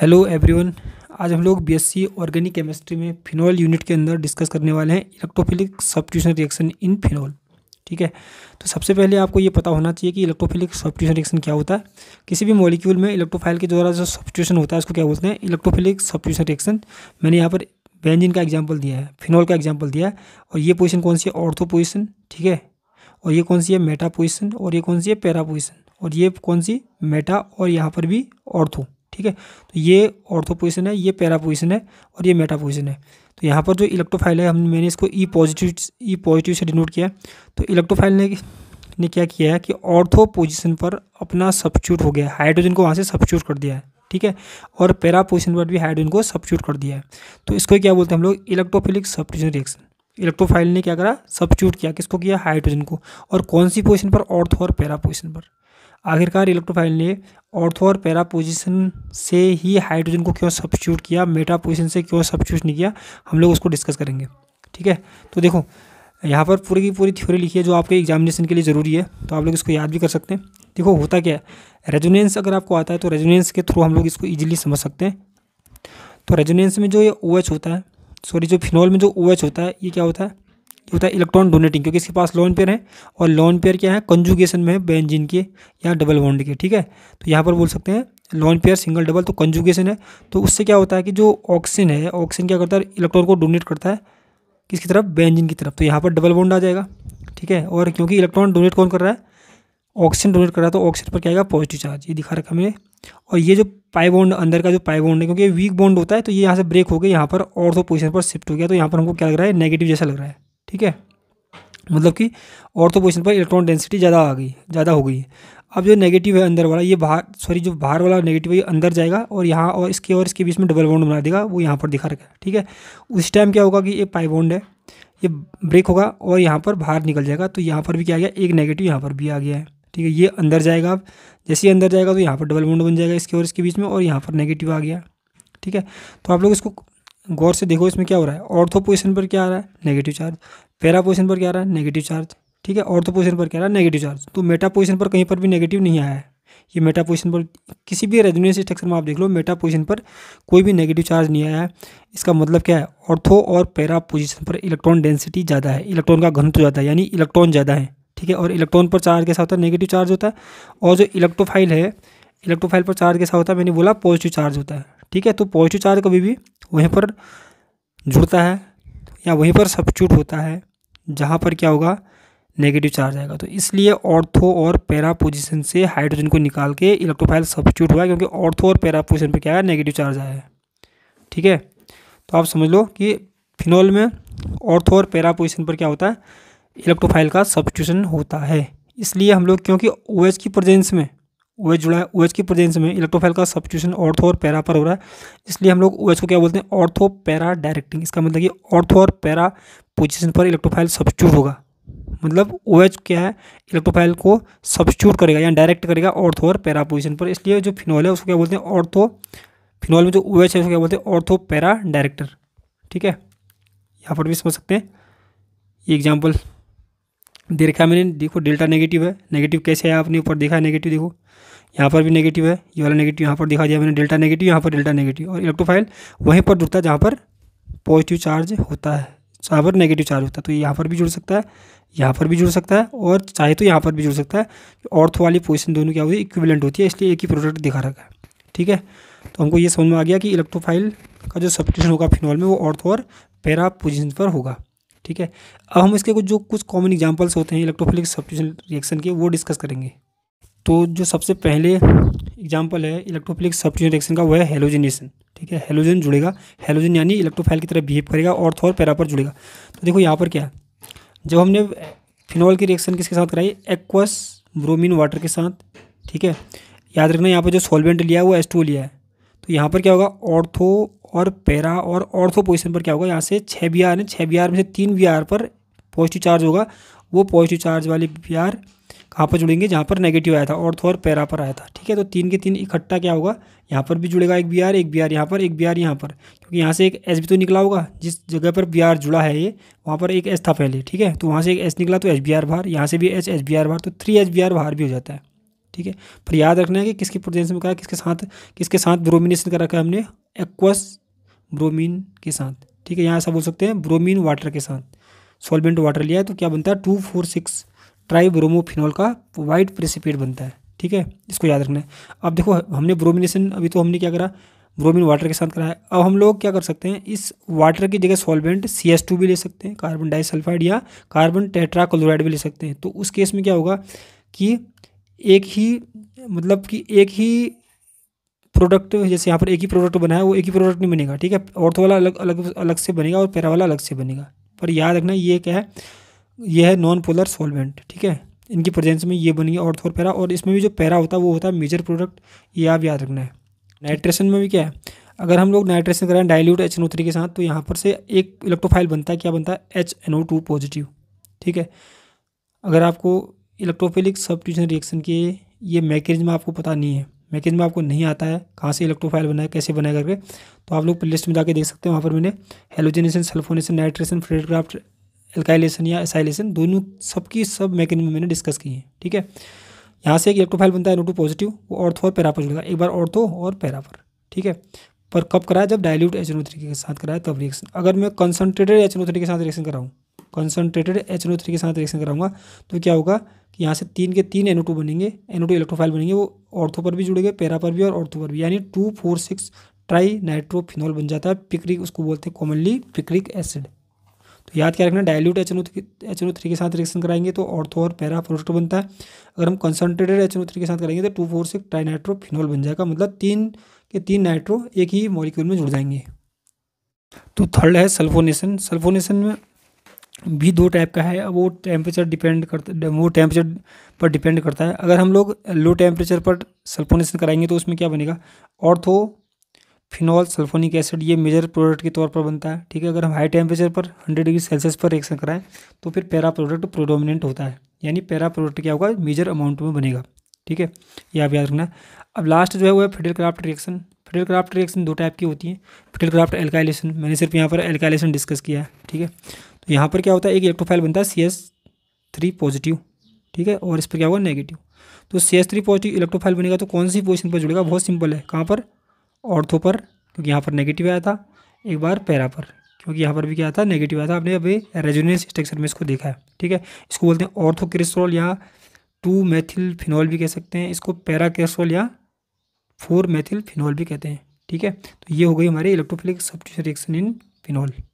hello everyone आज हम लोग बीएससी ऑर्गेनिक केमिस्ट्री में फिनॉल यूनिट के अंदर डिस्कस करने वाले हैं electrophilic substitution reaction in phenol ठीक है तो सबसे पहले आपको ये पता होना चाहिए कि इलेक्ट्रोफिलिक सब्सटीट्यूशन रिएक्शन क्या होता है किसी भी मॉलिक्यूल में इलेक्ट्रोफाइल के द्वारा जो सब्सटीट्यूशन होता है उसको क्या बोलते हैं इलेक्ट्रोफिलिक सब्सटीट्यूशन रिएक्शन मैंने यहाँ पर बेंजिन का एग्जाम्पल दिया है फिनॉल का एग्जाम्पल दिया है और ये पोजिशन कौन सी है ऑर्थो पोजिशन ठीक है और ये कौन सी है मेटा पोजिशन और ये कौन सी है पैरा पोजिशन और ये कौन सी मेटा और यहाँ पर भी ऑर्थो ठीक है तो ये ऑर्थो पोजिशन है ये पैरा पोजिशन है और ये मेटा पोजिशन है तो यहाँ पर जो इलेक्ट्रोफाइल है हम मैंने इसको ई पॉजिटिव ई पॉजिटिव से डिनोट किया तो इलेक्ट्रोफाइल ने ने क्या किया है कि ऑर्थो पोजिशन पर अपना सब्स्यूट हो गया हाइड्रोजन को वहाँ से सब्स्यूट कर दिया है ठीक है और पैरा पोजिशन पर भी हाइड्रोजन को सब्स्यूट कर दिया है तो इसको क्या बोलते हैं हम लोग इलेक्ट्रोफिलिक सब्स्टिट्यूशन रिएक्शन इलेक्ट्रोफाइल ने क्या करा सब्स्यूट किया किसको किया हाइड्रोजन को और कौन सी पोजिशन पर ऑर्थो और पैरा पोजिशन पर आखिरकार इलेक्ट्रोफाइल ने ऑर्थो और पैरा पोजिशन से ही हाइड्रोजन को क्यों सब्सिट्यूट किया मेटा पोजिशन से क्यों सब्सिट्यूट नहीं किया हम लोग उसको डिस्कस करेंगे ठीक है तो देखो यहाँ पर पूरी की पूरी थ्योरी लिखी है जो आपके एग्जामिनेशन के लिए ज़रूरी है तो आप लोग इसको याद भी कर सकते हैं देखो होता क्या है रेजोनेंस अगर आपको आता है तो रेजोनेंस के थ्रू हम लोग इसको ईजिली समझ सकते हैं तो रेजोनेंस में जो ये ओ OH होता है सॉरी जो फिनॉल में जो ओ OH होता है ये क्या होता है होता है इलेक्ट्रॉन डोनेटिंग क्योंकि इसके पास लोन पेयर है और लोन पेयर क्या है कंजुगेशन में है बेंजिन के या डबल बॉन्ड के ठीक है तो यहाँ पर बोल सकते हैं लोन पेयर सिंगल डबल तो कंजुगेशन है तो उससे क्या होता है कि जो ऑक्सीजन है ऑक्सीजन क्या करता है इलेक्ट्रॉन को डोनेट करता है किसकी तरफ बेंजिन की तरफ तो यहाँ पर डबल बॉन्ड आ जाएगा ठीक है और क्योंकि इलेक्ट्रॉन डोनेट कौन कर रहा है ऑक्सीजन डोनेट कर रहा है तो ऑक्सीजन पर क्या आएगा पॉजिटिव चार्ज ये दिखा रखा हमने और ये जो पाई बॉन्ड अंदर का जो पाई बॉन्ड है क्योंकि वीक बॉन्ड होता है तो ये यहाँ से ब्रेक हो गया यहाँ पर और तो पोजिशन पर शिफ्ट हो गया तो यहाँ पर हमको क्या लग रहा है नेगेटिव जैसा लग रहा है ठीक है मतलब कि तो पोजिशन पर इलेक्ट्रॉन डेंसिटी ज़्यादा आ गई ज़्यादा हो गई है अब जो नेगेटिव है अंदर वाला ये बाहर सॉरी जो बाहर वाला नेगेटिव है ये अंदर जाएगा और यहाँ और इसके और इसके बीच में डबल बॉन्ड बना देगा वो यहाँ पर दिखा रखा है ठीक है उस टाइम क्या होगा कि ये पाई बॉन्ड है ये ब्रेक होगा और यहाँ पर बाहर निकल जाएगा तो यहाँ पर भी क्या आ गया एक नेगेटिव यहाँ पर भी आ गया है ठीक है ये अंदर जाएगा अब जैसे ही अंदर जाएगा तो यहाँ पर डबल बॉन्ड बन जाएगा इसके और इसके बीच में और यहाँ पर नेगेटिव आ गया ठीक है तो आप लोग इसको गौर से देखो इसमें क्या हो रहा है ऑर्थो पोजिशन पर क्या आ रहा है नेगेटिव चार्ज पैरा पोजिशन पर क्या आ रहा है नेगेटिव चार्ज ठीक है ऑर्थो पोजिशन पर क्या आ रहा है नेगेटिव चार्ज तो मेटा पोजिशन पर कहीं पर भी नेगेटिव नहीं आया है ये मेटा पोजिशन पर किसी भी रेजोनेंस स्ट्रक्चर में आप देख लो मेटा पोजिशन पर कोई भी नेगेटिव चार्ज नहीं आया है इसका मतलब क्या है ऑर्थो और पैरा पोजिशन पर इलेक्ट्रॉन डेंसिटी ज़्यादा है इलेक्ट्रॉन का घनत्व ज़्यादा है यानी इलेक्ट्रॉन ज़्यादा है ठीक है और इलेक्ट्रॉन पर चार्ज कैसा होता है नेगेटिव चार्ज होता है और जो इलेक्ट्रोफाइल है इलेक्ट्रोफाइल पर चार्ज कैसा होता है मैंने बोला पॉजिटिव चार्ज होता है ठीक है तो पॉजिटिव चार्ज कभी भी वहीं पर जुड़ता है या वहीं पर सब्चूट होता है जहाँ पर क्या होगा नेगेटिव चार्ज आएगा तो इसलिए ऑर्थो और पैरा पोजिशन से हाइड्रोजन को निकाल के इलेक्ट्रोफाइल सब्सिट्यूट हुआ क्योंकि ऑर्थो और पैरा पोजिशन पर क्या है नेगेटिव चार्ज आया है ठीक है तो आप समझ लो कि फिनॉल में ऑर्थो और पैरा पोजिशन पर क्या होता है इलेक्ट्रोफाइल का सब्सिट्यूशन होता है इसलिए हम लोग क्योंकि ओ की प्रजेंस में ओएच जुड़ा है ओएच की प्रेजेंस में इलेक्ट्रोफाइल का सब्सिट्यूशन ऑर्थो और पैरा पर हो रहा है इसलिए हम लोग ओएच को क्या बोलते हैं ऑर्थो पैरा डायरेक्टिंग इसका मतलब कि ऑर्थो और पैरा पोजिशन पर इलेक्ट्रोफाइल सब्सिट्यूट होगा मतलब ओ OH क्या है इलेक्ट्रोफाइल को सब्सिट्यूट करेगा या डायरेक्ट करेगा ऑर्थो और पैरा पोजिशन पर इसलिए जो फिनॉल है उसको क्या बोलते हैं ऑर्थो फिनॉल में जो ओ OH है उसको क्या बोलते हैं ऑर्थो पैरा डायरेक्टर ठीक है यहाँ पर भी समझ सकते हैं ये एग्जाम्पल दे रखा मैंने देखो डेल्टा नेगेटिव है नेगेटिव कैसे है आपने ऊपर देखा है नेगेटिव देखो यहाँ पर भी नेगेटिव है ये वाला नेगेटिव यहाँ पर दिखा दिया मैंने डेल्टा नेगेटिव यहाँ पर डेल्टा नेगेटिव और इलेक्ट्रोफाइल वहीं पर जुड़ता है जहाँ पर पॉजिटिव चार्ज होता है जहाँ पर नेगेटिव चार्ज होता है तो यहाँ पर भी जुड़ सकता है यहाँ पर भी जुड़ सकता है और चाहे तो यहाँ पर भी जुड़ सकता है ऑर्थ वाली पोजिशन दोनों क्या होती है इक्विवेलेंट होती है इसलिए एक ही प्रोडक्ट दिखा रखा है ठीक है तो हमको ये समझ में आ गया कि इलेक्ट्रोफाइल का जो सब्सटीट्यूशन होगा फिनॉल में वो ऑर्थ और पैरा पोजिशन पर होगा ठीक है अब हम इसके कुछ जो कुछ कॉमन एग्जाम्पल्स होते हैं इलेक्ट्रोफिलिक सब्सटीट्यूशन रिएक्शन के वो डिस्कस करेंगे तो जो सबसे पहले एग्जाम्पल है इलेक्ट्रोफिलिक सब्सटीट्यूशन रिएक्शन का वो है हेलोजिनेशन ठीक है हेलोजन जुड़ेगा हेलोजन यानी इलेक्ट्रोफाइल की तरह बिहेव करेगा ऑर्थो और पैरा पर जुड़ेगा तो देखो यहाँ पर क्या है जब हमने फिनॉल की रिएक्शन किसके साथ कराई एक्वस ब्रोमिन वाटर के साथ ठीक है याद रखना यहाँ पर जो सॉल्वेंट लिया है वो एस लिया है तो यहाँ पर क्या होगा ऑर्थो और पैरा और ऑर्थो पोजिशन पर क्या होगा यहाँ से छः बी आर छः बी आर में से तीन बी आर पर पॉजिटिव चार्ज होगा वो पॉजिटिव चार्ज वाले बी आर कहाँ पर जुड़ेंगे जहाँ पर नेगेटिव आया था ऑर्थो और पैरा पर आया था ठीक है तो तीन के तीन इकट्ठा क्या होगा यहाँ पर भी जुड़ेगा एक बी आर एक बी आर यहाँ पर एक बी आर यहाँ पर क्योंकि यहाँ से एक एस भी तो निकला होगा जिस जगह पर बी आर जुड़ा है ये वहाँ पर एक एस था पहले ठीक है तो वहाँ से एक एस निकला तो एस बी आर बाहर यहाँ से भी एच एस बी आर बाहर तो थ्री एच बी आर बाहर भी हो जाता है ठीक है पर याद रखना है कि किसकी प्रोजेंस में कहा किसके साथ किसके साथ ब्रोमिनेशन कर रखा है हमने एक्वस ब्रोमीन के साथ ठीक है यहाँ ऐसा बोल सकते हैं ब्रोमीन वाटर के साथ सॉल्वेंट वाटर लिया है तो क्या बनता है टू फोर सिक्स ब्रोमोफिनॉल का वाइट प्रेसिपेट बनता है ठीक है इसको याद रखना है अब देखो हमने ब्रोमिनेशन अभी तो हमने क्या करा ब्रोमिन वाटर के साथ करा है अब हम लोग क्या कर सकते हैं इस वाटर की जगह सॉल्वेंट सी एस टू भी ले सकते हैं कार्बन डाइसल्फाइड या कार्बन टेट्राक्लोराइड भी ले सकते हैं तो उस केस में क्या होगा कि एक ही मतलब कि एक ही प्रोडक्ट जैसे यहाँ पर एक ही प्रोडक्ट बना है वो एक ही प्रोडक्ट नहीं बनेगा ठीक है ऑर्थो तो वाला अलग अलग अलग से बनेगा और पैरा वाला अलग से बनेगा पर याद रखना ये क्या है ये है नॉन पोलर सॉल्वेंट ठीक है इनकी प्रेजेंस में ये बन गया ऑर्थो और पैरा और इसमें भी जो पैरा होता है वो होता है मेजर प्रोडक्ट ये आप याद रखना है नाइट्रेशन में भी क्या है अगर हम लोग नाइट्रेशन करें dilute H N O three के साथ तो यहाँ पर से एक इलेक्ट्रोफाइल बनता है क्या बनता है H N O two positive ठीक है अगर आपको इलेक्ट्रोफिलिक सब्टीशन रिएक्शन के ये मैकेनिज्म आपको पता नहीं है मैकेज में आपको नहीं आता है कहाँ से इलेक्ट्रोफाइल बनाया कैसे बनाया करके तो आप लोग प्ले लिस्ट में जाके देख सकते हैं वहाँ पर मैंने halogenation sulphonation nitration Friedel Crafts alkylation या एसाइलेशन दोनों सबकी सब, सब में मैंने डिस्कस की है ठीक है यहाँ से एक इलेक्ट्रोफाइल बनता है नोटू पॉजिटिव वो ऑर्थो और पैरा जुड़ेगा जुड़ता है एक बार ऑर्थो और पैरापर ठीक है पर कब कराया जब डायल्यूट एच थ्री के साथ कराया तब रिएक्शन अगर मैं कंसनट्रेटेड एच थ्री के साथ रिएक्शन कराऊँ कंसनट्रेटेड एच थ्री के साथ रिएक्शन कराऊंगा तो क्या होगा कि यहाँ से तीन के तीन एनो टू बनेंगे एनो टू इलेक्ट्रोफाइल बनेंगे वो ऑर्थो पर भी जुड़ेंगे पैरा पर भी और ऑर्थो पर भी यानी two four six trinitrophenol बन जाता है पिक्रिक उसको बोलते हैं कॉमनली पिक्रिक एसिड तो याद क्या रखना dilute H N O H N O three के साथ रिएक्शन कराएंगे तो ऑर्थो और पैरा प्रोडक्ट बनता है अगर हम concentrated H N O three के साथ करेंगे तो two four six trinitrophenol बन जाएगा मतलब तीन के तीन नाइट्रो एक ही मॉलिक्यूल में जुड़ जाएंगे तो थर्ड है सल्फोनेशन सल्फोनेशन में भी दो टाइप का है वो टेम्परेचर डिपेंड करता वो टेम्परेचर पर डिपेंड करता है अगर हम लोग लो टेम्परेचर पर सल्फोनेशन कराएंगे तो उसमें क्या बनेगा ऑर्थो फिनॉल सल्फोनिक एसिड ये मेजर प्रोडक्ट के तौर पर बनता है ठीक है अगर हम हाई टेम्परेचर पर 100 डिग्री सेल्सियस पर रिएक्शन कराएं तो फिर पैरा प्रोडक्ट प्रोडोमिनेंट होता है यानी पैरा प्रोडक्ट क्या होगा मेजर अमाउंट में बनेगा ठीक है ये आप याद रखना अब लास्ट जो है वो है Friedel Crafts reaction Friedel Crafts reaction दो टाइप की होती है फेडल क्राफ्ट एल्काइलेशन मैंने सिर्फ यहाँ पर एल्काइलेशन डिस्कस किया है ठीक है तो यहाँ पर क्या होता है एक इलेक्ट्रोफाइल बनता है सी एस थ्री पॉजिटिव ठीक है और इस पर क्या होगा नेगेटिव तो C S three positive electrophile बनेगा तो कौन सी पोजिशन पर जुड़ेगा बहुत सिंपल है कहाँ पर ऑर्थो पर क्योंकि यहाँ पर नेगेटिव आया था एक बार पैरा पर क्योंकि यहाँ पर भी क्या था नेगेटिव आया था आपने अभी रेजोनेंस स्ट्रक्चर में इसको देखा है ठीक है इसको बोलते हैं ऑर्थो या टू मैथिल फिनॉल भी कह सकते हैं इसको पैरा क्रिस्ट्रोल या फोर मैथिल फिनॉल भी कहते हैं ठीक है तो ये हो गई हमारी electrophilic substitution reaction in phenol